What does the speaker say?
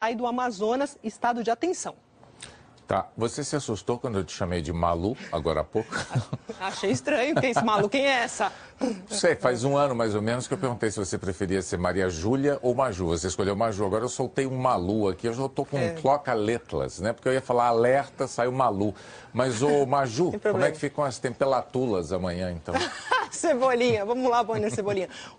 aí do Amazonas, estado de atenção. Tá. Você se assustou quando eu te chamei de Malu, agora há pouco? Achei estranho. Quem é esse Malu? Quem é essa? Não sei, faz um ano mais ou menos que eu perguntei se você preferia ser Maria Júlia ou Maju. Você escolheu Maju. Agora eu soltei um Malu aqui. Eu já estou com é. um cloca letras né? Porque eu ia falar alerta, saiu Malu. Mas, ô Maju, como é que ficam as temperaturas amanhã, então? Cebolinha. Vamos lá, Boninho Cebolinha.